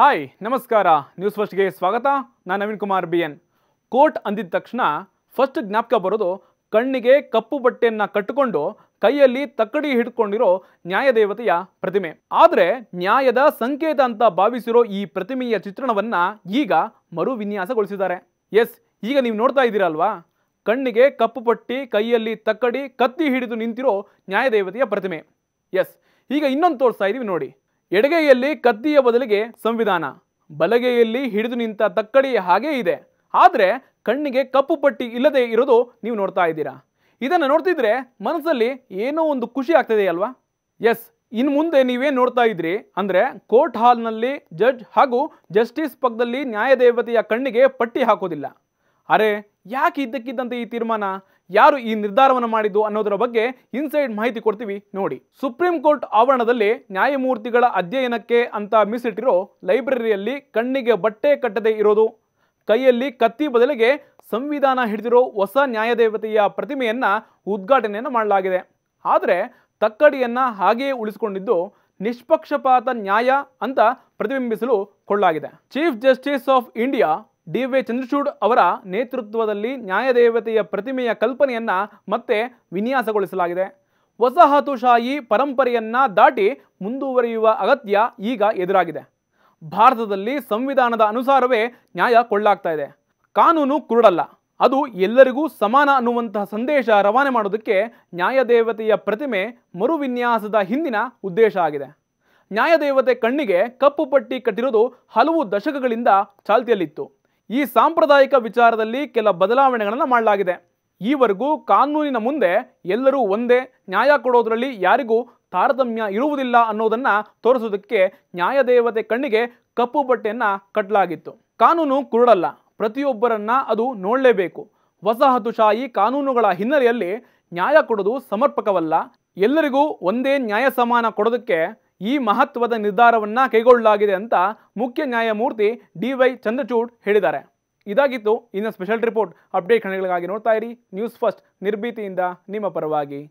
hi ನಮಸ್ಕಾರ news ಫಸ್ಟ್ಗೆ ಸ್ವಾಗತ ನಾನು Naveen Kumar B N court ಅಂದಿದ ತಕ್ಷಣ ಫಸ್ಟ್ ಜ್ಞಾಪಕ ಬರೋದು ಕಣ್ಣಿಗೆ ಕಪ್ಪು ಬಟ್ಟೆಯನ್ನು ಕಟ್ಟಿಕೊಂಡು ಕೈಯಲ್ಲಿ ತಕ್ಕಡಿ ಹಿಡ್ಕೊಂಡಿರೋ ನ್ಯಾಯದೇವತೆಯ ಪ್ರತಿಮೆ ಆದರೆ ನ್ಯಾಯದ ಸಂಕೇತ ಅಂತ ಭಾವಿಸಿರೋ ಈ ಪ್ರತಿಮೆಯ ಚಿತ್ರಣವನ್ನು ಈಗ ಮರು ವಿನ್ಯಾಸಗೊಳಿಸಿದ್ದಾರೆ ಎಸ್ ಈಗ ನೀವು ನೋಡ್ತಾ ಇದ್ದೀರಲ್ವಾ ಕಣ್ಣಿಗೆ ಕಪ್ಪು ಪಟ್ಟಿ ಕೈಯಲ್ಲಿ ತಕ್ಕಡಿ ಕತ್ತಿ ಹಿಡಿದು ನಿಂತಿರೋ ನ್ಯಾಯದೇವತೆಯ ಪ್ರತಿಮೆ ಎಸ್ ಈಗ ಇನ್ನೊಂದು ತೋರಿಸ್ತಾ ಇದ್ದೀವಿ ನೋಡಿ ಎಡಗೈಯಲ್ಲಿ ಕತ್ತಿಯ ಬದಲಿಗೆ ಸಂವಿಧಾನ ಬಲಗೈಯಲ್ಲಿ ಹಿಡಿದು ನಿಂತ ತಕ್ಕಡಿ ಹಾಗೇ ಇದೆ ಆದರೆ ಕಣ್ಣಿಗೆ ಕಪ್ಪು ಪಟ್ಟಿ ಇಲ್ಲದೆ ಇರೋದು ನೀವು ನೋಡ್ತಾ ಇದ್ದೀರಾ ಇದನ್ನು ನೋಡ್ತಿದ್ರೆ ಮನಸ್ಸಲ್ಲಿ ಏನೋ ಒಂದು ಖುಷಿ ಆಗ್ತದೆ ಅಲ್ವಾ ಎಸ್ ಇನ್ನು ಮುಂದೆ ನೀವೇನು ನೋಡ್ತಾ ಇದ್ರಿ ಅಂದರೆ ಕೋರ್ಟ್ ಹಾಲ್ನಲ್ಲಿ ಜಡ್ಜ್ ಹಾಗೂ ಜಸ್ಟಿಸ್ ಪಕ್ಕದಲ್ಲಿ ನ್ಯಾಯದೇವತೆಯ ಕಣ್ಣಿಗೆ ಪಟ್ಟಿ ಹಾಕೋದಿಲ್ಲ ಅರೆ ಯಾಕೆ ಇದ್ದಕ್ಕಿದ್ದಂತೆ ಈ ತೀರ್ಮಾನ ಯಾರು ಈ ನಿರ್ಧಾರವನ್ನು ಮಾಡಿದ್ದು ಅನ್ನೋದರ ಬಗ್ಗೆ ಇನ್ಸೈಡ್ ಮಾಹಿತಿ ಕೊಡ್ತೀವಿ ನೋಡಿ ಸುಪ್ರೀಂ ಕೋರ್ಟ್ ಆವರಣದಲ್ಲಿ ನ್ಯಾಯಮೂರ್ತಿಗಳ ಅಧ್ಯಯನಕ್ಕೆ ಅಂತ ಮೀಸಿಟ್ಟಿರೋ ಲೈಬ್ರರಿಯಲ್ಲಿ ಕಣ್ಣಿಗೆ ಬಟ್ಟೆ ಕಟ್ಟದೆ ಇರೋದು ಕೈಯಲ್ಲಿ ಕತ್ತಿ ಬದಲಿಗೆ ಸಂವಿಧಾನ ಹಿಡಿದಿರೋ ಹೊಸ ನ್ಯಾಯದೇವತೆಯ ಪ್ರತಿಮೆಯನ್ನು ಉದ್ಘಾಟನೆಯನ್ನು ಮಾಡಲಾಗಿದೆ ಆದರೆ ತಕ್ಕಡಿಯನ್ನು ಹಾಗೆಯೇ ಉಳಿಸಿಕೊಂಡಿದ್ದು ನಿಷ್ಪಕ್ಷಪಾತ ನ್ಯಾಯ ಅಂತ ಪ್ರತಿಬಿಂಬಿಸಲು ಕೊಳ್ಳಾಗಿದೆ chief justice of India D Y Chandrachud ಅವರ ನೇತೃತ್ವದಲ್ಲಿ ನ್ಯಾಯದೇವತೆಯ ಪ್ರತಿಮೆಯ ಕಲ್ಪನೆಯನ್ನು ಮತ್ತೆ ವಿನ್ಯಾಸಗೊಳಿಸಲಾಗಿದೆ ವಸಾಹತುಶಾಹಿ ಪರಂಪರೆಯನ್ನು ದಾಟಿ ಮುಂದುವರಿಯುವ ಅಗತ್ಯ ಈಗ ಎದುರಾಗಿದೆ ಭಾರತದಲ್ಲಿ ಸಂವಿಧಾನದ ಅನುಸಾರವೇ ನ್ಯಾಯ ಕೊಳ್ಳಾಗ್ತಾ ಇದೆ ಕಾನೂನು ಕುರುಡಲ್ಲ ಅದು ಎಲ್ಲರಿಗೂ ಸಮಾನ ಅನ್ನುವಂತಹ ಸಂದೇಶ ರವಾನೆ ಮಾಡೋದಕ್ಕೆ ನ್ಯಾಯದೇವತೆಯ ಪ್ರತಿಮೆ ಮರುವಿನ್ಯಾಸದ ಹಿಂದಿನ ಉದ್ದೇಶ ಆಗಿದೆ ನ್ಯಾಯದೇವತೆ ಕಣ್ಣಿಗೆ ಕಪ್ಪು ಪಟ್ಟಿ ಕಟ್ಟಿರೋದು ಹಲವು ದಶಕಗಳಿಂದ ಚಾಲ್ತಿಯಲ್ಲಿತ್ತು ಈ ಸಾಂಪ್ರದಾಯಿಕ ವಿಚಾರದಲ್ಲಿ ಕೆಲ ಬದಲಾವಣೆಗಳನ್ನು ಮಾಡಲಾಗಿದೆ ಈವರೆಗೂ ಕಾನೂನಿನ ಮುಂದೆ ಎಲ್ಲರೂ ಒಂದೇ ನ್ಯಾಯ ಕೊಡೋದರಲ್ಲಿ ಯಾರಿಗೂ ತಾರತಮ್ಯ ಇರುವುದಿಲ್ಲ ಅನ್ನೋದನ್ನು ತೋರಿಸೋದಕ್ಕೆ ನ್ಯಾಯದೇವತೆ ಕಣ್ಣಿಗೆ ಕಪ್ಪು ಬಟ್ಟೆಯನ್ನು ಕಟ್ಟಲಾಗಿತ್ತು ಕಾನೂನು ಕುರುಡಲ್ಲ ಪ್ರತಿಯೊಬ್ಬರನ್ನ ಅದು ನೋಡಲೇಬೇಕು ವಸಾಹತುಶಾಹಿ ಕಾನೂನುಗಳ ಹಿನ್ನೆಲೆಯಲ್ಲಿ ನ್ಯಾಯ ಕೊಡೋದು ಸಮರ್ಪಕವಲ್ಲ ಎಲ್ಲರಿಗೂ ಒಂದೇ ನ್ಯಾಯ ಸಮಾನ ಕೊಡೋದಕ್ಕೆ ಈ ಮಹತ್ವದ ನಿರ್ಧಾರವನ್ನು ಕೈಗೊಳ್ಳಲಾಗಿದೆ ಅಂತ ಮುಖ್ಯ ನ್ಯಾಯಮೂರ್ತಿ ಡಿ ವೈ ಚಂದ್ರಚೂಡ್ ಹೇಳಿದ್ದಾರೆ ಇದಾಗಿತ್ತು ಇನ್ನು ಸ್ಪೆಷಲ್ ರಿಪೋರ್ಟ್ ಅಪ್ಡೇಟ್ ಕಣಗಳಿಗಾಗಿ ನೋಡ್ತಾ ಇರಿ ನ್ಯೂಸ್ ಫಸ್ಟ್ ನಿರ್ಭೀತಿಯಿಂದ ನಿಮ್ಮ ಪರವಾಗಿ